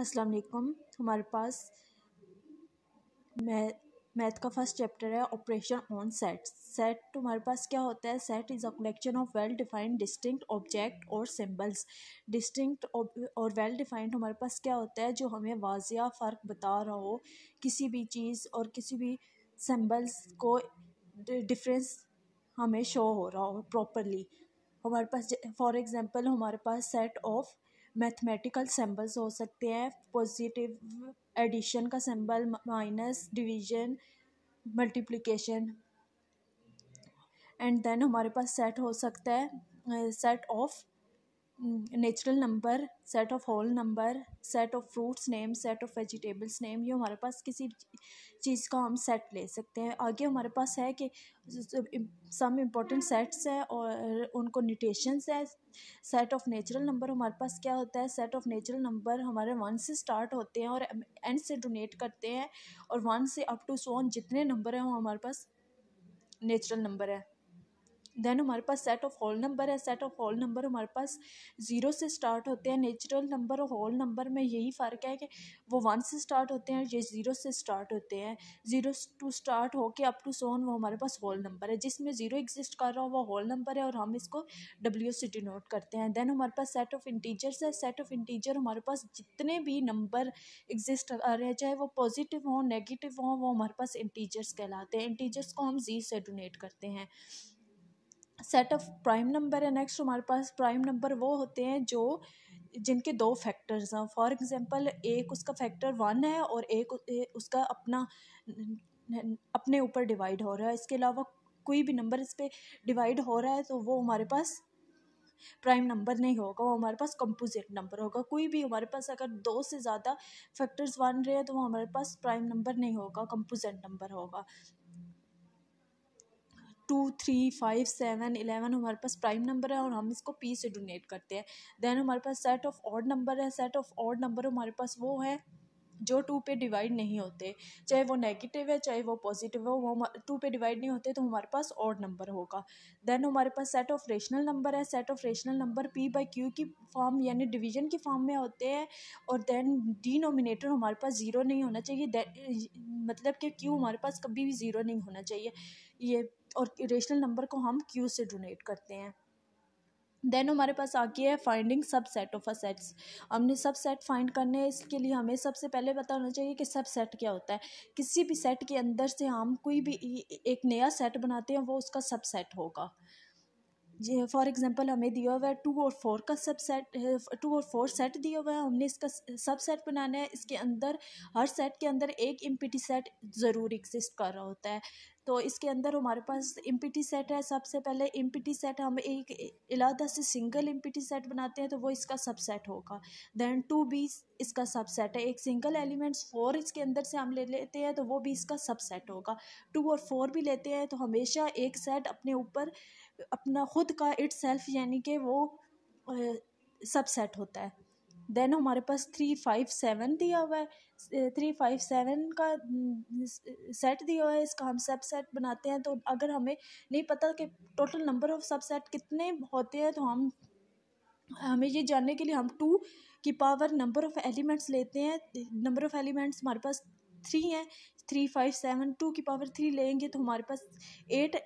अस्सलाम वालेकुम हमारे पास मैथ मैथ का फर्स्ट चैप्टर है ऑपरेशन ऑन सेट सेट हमारे पास क्या होता है set is a collection of well defined distinct object और सिंबल्स डिस्टिंक्ट और वेल डिफाइंड हमारे पास क्या होता है जो हमें वाजिया फ़र्क बता रहा हो किसी भी चीज़ और किसी भी सिंबल्स को डिफरेंस हमें शो हो रहा हो प्रॉपरली हमारे पास फॉर एग्ज़ाम्पल हमारे पास सेट ऑफ़ मैथमेटिकल सिंबल्स हो सकते हैं पॉजिटिव एडिशन का symbol minus division multiplication and then हमारे पास सेट हो सकता है set of natural number set of whole number set of fruits name set of vegetables name ये हमारे पास किसी चीज़ का हम सेट ले सकते हैं आगे हमारे पास है कि सम इम्पोर्टेंट सेट्स हैं और उनको न्यूटेशंस है सेट ऑफ नेचुरल नंबर हमारे पास क्या होता है सेट ऑफ नेचुरल नंबर हमारे वन से स्टार्ट होते हैं और एंड से डोनेट करते हैं और वन से अप टू सोन जितने नंबर हैं वो हमारे पास नेचुरल नंबर है देन हमारे पास सेट ऑफ होल नंबर है सेट ऑफ होल नंबर हमारे पास ज़ीरो से स्टार्ट होते हैं नेचुरल नंबर और होल नंबर में यही फ़र्क है कि वो वन से स्टार्ट होते हैं ये ज़ीरो से स्टार्ट होते हैं ज़ीरो टू स्टार्ट होके अप टू सोन वो हमारे पास होल नंबर है जिसमें ज़ीरो एग्जिस्ट कर रहा हो वो होल नंबर है और हम इसको डब्ल्यू से डिनोट करते हैं देन हमारे पास सेट ऑफ इंटीजर्स है सेट ऑफ इंटीजर हमारे पास जितने भी नंबर एग्जिस्ट कर रहे हैं चाहे वो पॉजिटिव हों नेगेटिव हों वो हमारे पास इंटीजर्स कहलाते हैं इंटीजर्स को हम जी से डोनेट करते हैं सेट ऑफ प्राइम नंबर है नेक्स्ट हमारे पास प्राइम नंबर वो होते हैं जो जिनके दो फैक्टर्स हैं फॉर एग्जांपल एक उसका फैक्टर वन है और एक उसका अपना अपने ऊपर डिवाइड हो रहा है इसके अलावा कोई भी नंबर इस पर डिवाइड हो रहा है तो वो हमारे पास प्राइम नंबर नहीं होगा वो हमारे पास कंपोजिट नंबर होगा कोई भी हमारे पास अगर दो से ज़्यादा फैक्टर्स वन रहे हैं तो वो हमारे पास प्राइम नंबर नहीं होगा कंपोजिट नंबर होगा two three five seven eleven हमारे पास प्राइम नंबर है और हम इसको पी से डोनेट करते हैं देन हमारे पास सेट ऑफ ऑड नंबर है सेट ऑफ ऑड नंबर हमारे पास वो है जो टू पे डिवाइड नहीं होते चाहे वो नेगेटिव है चाहे वो पॉजिटिव है वो टू पे डिवाइड नहीं होते तो हमारे पास और नंबर होगा देन हमारे पास सेट ऑफ रेशनल नंबर है set of rational number P by Q की फॉर्म यानी डिवीजन की फॉर्म में होते हैं और देन डिनोमिनेटर हमारे पास ज़ीरो नहीं होना चाहिए मतलब कि क्यू हमारे पास कभी भी ज़ीरो नहीं होना चाहिए ये और रेशनल नंबर को हम क्यू से डोनेट करते हैं देन हमारे पास आ गया है फाइंडिंग सब सेट ऑफ अ सेट्स हमने सब सेट फाइंड करने हैं इसके लिए हमें सबसे पहले पता होना चाहिए कि सब सेट क्या होता है किसी भी सेट के अंदर से हम कोई भी एक नया सेट बनाते हैं वो उसका सब सेट होगा जी फॉर एग्जांपल हमें दिया हुआ है टू और फोर का सब सेट टू और फोर सेट दिया हुआ है हमने इसका सब सेट बनाना है इसके अंदर हर सेट के अंदर एक एम्पिटी सेट ज़रूर एग्जिस्ट कर रहा होता है तो इसके अंदर हमारे पास एम्पिटी सेट है सबसे पहले एम्पिटी सेट हम एक इलादा से सिंगल एम्पिटी सेट बनाते हैं तो वो इसका सबसेट होगा देन टू बी इसका सबसेट है एक सिंगल एलिमेंट्स फोर इसके अंदर से हम ले लेते हैं तो वो भी इसका सबसेट होगा टू और फोर भी लेते हैं तो हमेशा एक सेट अपने ऊपर अपना ख़ुद का इट सेल्फ यानी कि वो सबसेट होता है देन हमारे पास थ्री फाइव सेवन दिया हुआ है थ्री फाइव सेवन का सेट दिया हुआ है इसका हम सब सेट बनाते हैं तो अगर हमें नहीं पता कि total number of subset कितने होते हैं तो हम हमें ये जानने के लिए हम टू की पावर नंबर ऑफ़ एलिमेंट्स लेते हैं नंबर ऑफ़ एलिमेंट्स हमारे पास थ्री हैं थ्री फाइव सेवन टू की पावर थ्री लेंगे तो हमारे पास एट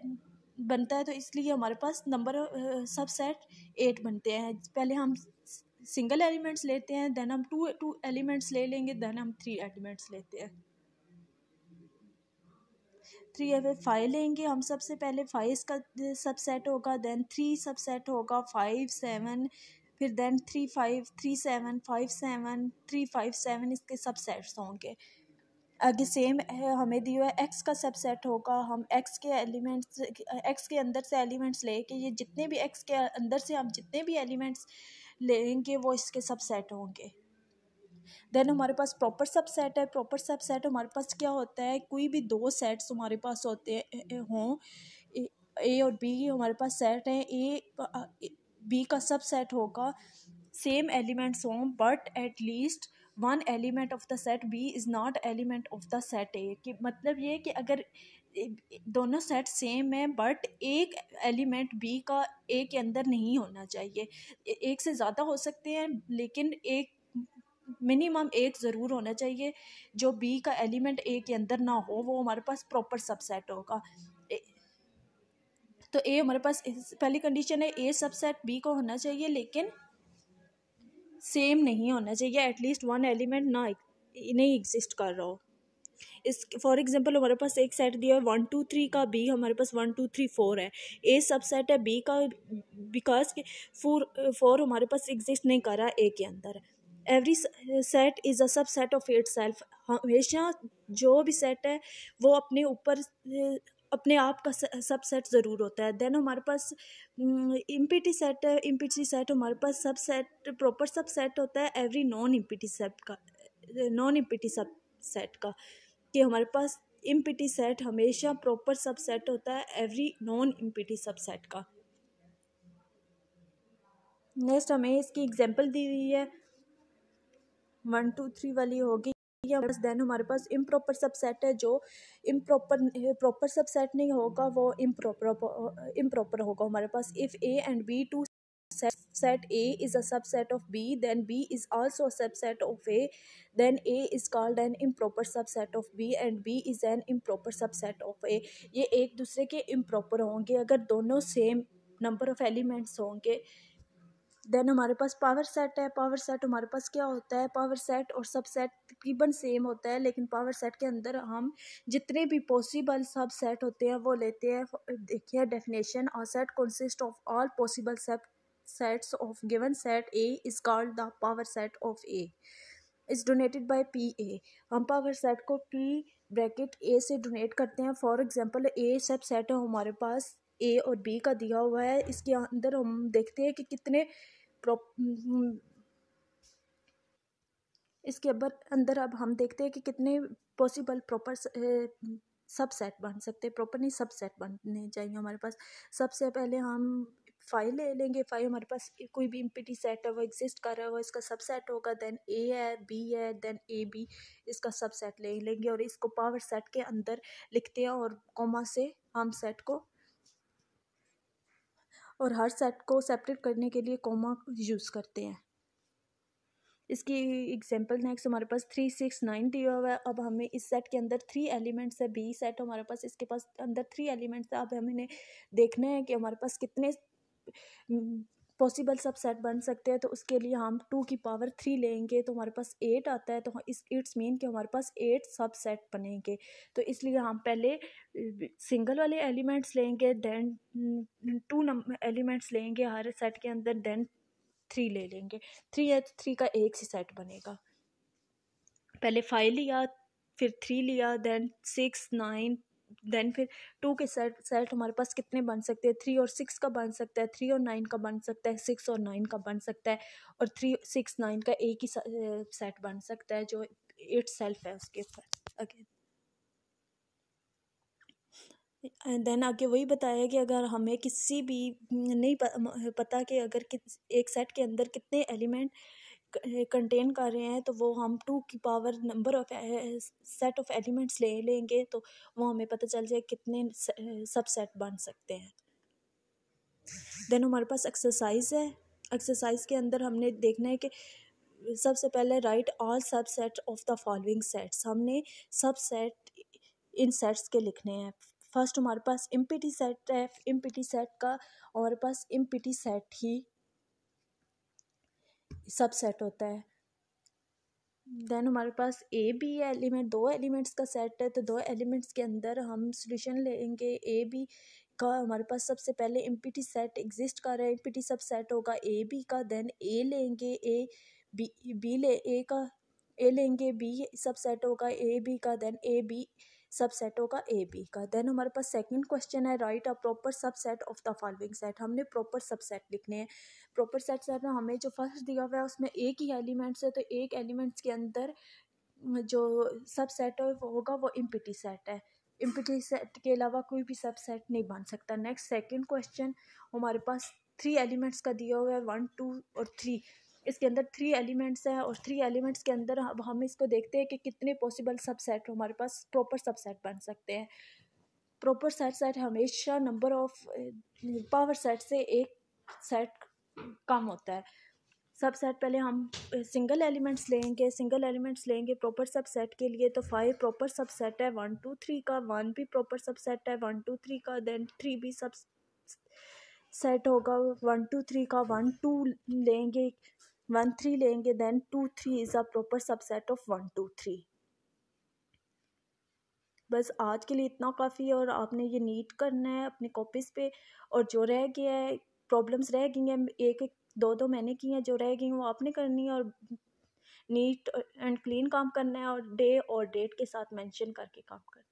बनता है तो इसलिए हमारे पास नंबर सब सेट एट बनते हैं पहले हम सिंगल एलिमेंट्स लेते हैं देन हम टू टू एलिमेंट्स ले लेंगे देन हम थ्री एलिमेंट्स लेते हैं थ्री एवे फाइव लेंगे हम सबसे पहले फाइव का सबसेट होगा देन थ्री सबसेट होगा फाइव सेवन फिर then three five three seven five seven three five seven इसके सबसेट्स होंगे आगे सेम है हमें दिया है एक्स का सबसेट होगा हम एक्स के एलिमेंट्स एक्स के अंदर से एलिमेंट्स लेके ये जितने भी एक्स के अंदर से हम जितने भी एलिमेंट्स लेंगे वो इसके सबसेट होंगे देन हमारे पास प्रॉपर सबसेट है प्रॉपर सबसेट हमारे पास क्या होता है कोई भी दो सेट्स हमारे पास होते हों ए और बी हमारे पास सेट हैं ए बी का सबसेट होगा सेम एलिमेंट्स हों but at least one element of the set B is not element of the set A कि मतलब ये कि अगर दोनों सेट सेम है बट एक एलिमेंट बी का ए के अंदर नहीं होना चाहिए एक से ज़्यादा हो सकते हैं लेकिन एक मिनिमम एक ज़रूर होना चाहिए जो बी का एलिमेंट ए के अंदर ना हो वो हमारे पास प्रॉपर सबसेट होगा तो ए हमारे पास पहली कंडीशन है ए सबसेट बी का होना चाहिए लेकिन सेम नहीं होना चाहिए एटलीस्ट वन एलिमेंट ना नहीं एग्जिस्ट कर रहा हो इस फॉर एग्जांपल हमारे पास एक सेट दिया है वन टू थ्री का बी हमारे पास वन टू थ्री फोर है ए सब सेट है बी का बिकॉज फोर फोर हमारे पास एग्जिस्ट नहीं कर रहा ए के अंदर एवरी सेट इज़ अ सब सेट ऑफ इट सेल्फ हमेशा जो भी सेट है वो अपने ऊपर अपने आप का सब सेट ज़रूर होता है देन हमारे पास टी सेट है इम्पीटी सेट हमारे पास सब सेट प्रॉपर सब सेट होता है एवरी नॉन टी सेट का नॉन टी सब सेट का कि हमारे पास टी सेट हमेशा प्रॉपर सब सेट होता है एवरी नॉन टी सब सेट का नेक्स्ट हमें इसकी एग्जांपल दी हुई है वन टू थ्री वाली होगी या देन हमारे पास इम्प्रॉपर सबसेट है जो इम्प्रॉपर प्रॉपर सबसेट नहीं होगा वो इम्प्रॉपर इम्प्रॉपर होगा हमारे पास if A and B two set A is a subset of B then B is also subset of A then A is called an improper subset of B and B is an improper subset of A ये एक दूसरे के improper होंगे अगर दोनों same number of elements होंगे then हमारे पास पावर सेट है पावर सेट हमारे पास क्या होता है पावर सेट और सब सेट तकरीबन सेम होता है लेकिन पावर सेट के अंदर हम जितने भी पॉसिबल सब सेट होते हैं वो लेते हैं देखिए डेफिनेशन और set consist of all possible set of given set A is called the power set of A is donated by P A हम पावर सेट को पी ब्रैकेट ए से डोनेट करते हैं फॉर एग्जाम्पल ए सब subset है हमारे पास ए और बी का दिया हुआ है इसके अंदर हम देखते हैं कि कितने हम्म, इसके अंदर अब हम देखते हैं कि कितने पॉसिबल प्रॉपर सबसेट बन सकते हैं प्रॉपर नहीं सबसेट बनने चाहिए हमारे पास सबसे पहले हम फाइल ले लेंगे फाइल हमारे पास कोई भी इम्पिटी सेट है वो एग्जिस्ट कर रहा है वो इसका सबसेट होगा देन ए है बी है देन ए बी इसका सबसेट ले लेंगे और इसको पावर सेट के अंदर लिखते हैं और कॉमा से हम सेट को और हर सेट को सेपरेट करने के लिए कॉमा यूज़ करते हैं इसकी एग्जांपल नेक्स्ट हमारे पास थ्री सिक्स नाइन दिया हुआ है अब हमें इस सेट के अंदर थ्री एलिमेंट्स है बी सेट हमारे पास इसके पास अंदर थ्री एलिमेंट्स है अब हमें देखना है कि हमारे पास कितने पॉसिबल सब सेट बन सकते हैं तो उसके लिए हम टू की पावर थ्री लेंगे तो हमारे पास एट आता है तो इस इट्स मीन कि हमारे पास एट सब सेट बनेंगे तो इसलिए हम पहले सिंगल वाले एलिमेंट्स लेंगे दैन टू एलिमेंट्स लेंगे हर सेट के अंदर दैन थ्री ले लेंगे थ्री है तो थ्री का एक ही सेट बनेगा पहले फाइव लिया फिर थ्री लिया दैन सिक्स नाइन देन फिर टू के सेट सेट हमारे पास कितने बन सकते हैं थ्री और सिक्स का बन सकता है थ्री और नाइन का बन सकता है सिक्स और नाइन का बन सकता है और थ्री सिक्स नाइन का एक ही सेट बन सकता है जो इट सेल्फ है उसके ऊपर अगेन देन आगे वही बताया कि अगर हमें किसी भी नहीं पता कि अगर किस एक सेट के अंदर कितने एलिमेंट कंटेन कर रहे हैं तो वो हम टू की power number of set of elements ले लेंगे तो वो हमें पता चल जाए कितने सबसेट बन सकते हैं देन हमारे पास एक्सरसाइज है एक्सरसाइज के अंदर हमने देखना है कि सबसे पहले write all subset of the following sets हमने सब सेट इन सेट्स के लिखने हैं फर्स्ट हमारे पास एम सेट है एम सेट का हमारे पास एम सेट ही सब सेट होता है देन हमारे पास ए बी एलिमेंट दो एलिमेंट्स का सेट है तो दो एलिमेंट्स के अंदर हम सोल्यूशन लेंगे ए बी का हमारे पास सबसे पहले empty set exist कर रहा है empty subset होगा ए बी का देन ए लेंगे ए बी बी ले ए का ए लेंगे बी सब सेट होगा ए बी का देन ए बी सेट होगा ए बी का देन हमारे पास सेकंड क्वेश्चन है write a proper subset of the following set हमने प्रॉपर सबसेट लिखने हैं प्रॉपर सेट सेट में हमें जो फर्स्ट दिया हुआ है उसमें एक ही एलिमेंट्स है तो एक एलिमेंट्स के अंदर जो सबसेट होगा वो इम्पिटी सेट है इम्पिटी सेट के अलावा कोई भी सबसेट नहीं बन सकता नेक्स्ट सेकेंड क्वेश्चन हमारे पास थ्री एलिमेंट्स का दिया हुआ है वन टू और थ्री इसके अंदर थ्री एलिमेंट्स हैं और थ्री एलिमेंट्स के अंदर हम इसको देखते हैं कि कितने पॉसिबल सबसेट हमारे पास प्रॉपर सबसेट बन सकते हैं प्रॉपर सेट सेट हमेशा नंबर ऑफ पावर सेट से एक सेट कम होता है सब सेट पहले हम सिंगल eh, एलिमेंट्स लेंगे सिंगल एलिमेंट्स लेंगे प्रॉपर सब सेट के लिए तो फाइव प्रॉपर सब सेट है वन टू थ्री का वन भी प्रॉपर सब सेट है वन टू थ्री का देन थ्री भी सब सेट होगा वन टू थ्री का वन टू लेंगे वन थ्री लेंगे then two three is a proper subset of one two three बस आज के लिए इतना काफ़ी है और आपने ये नीट करना है अपनी कॉपीज़ पे और जो रह गया है प्रॉब्लम्स रह गई हैं एक एक दो दो मैंने की हैं जो रह गई हैं वो आपने करनी है और नीट एंड क्लीन काम करना है और डे और डेट के साथ मेंशन करके काम करना है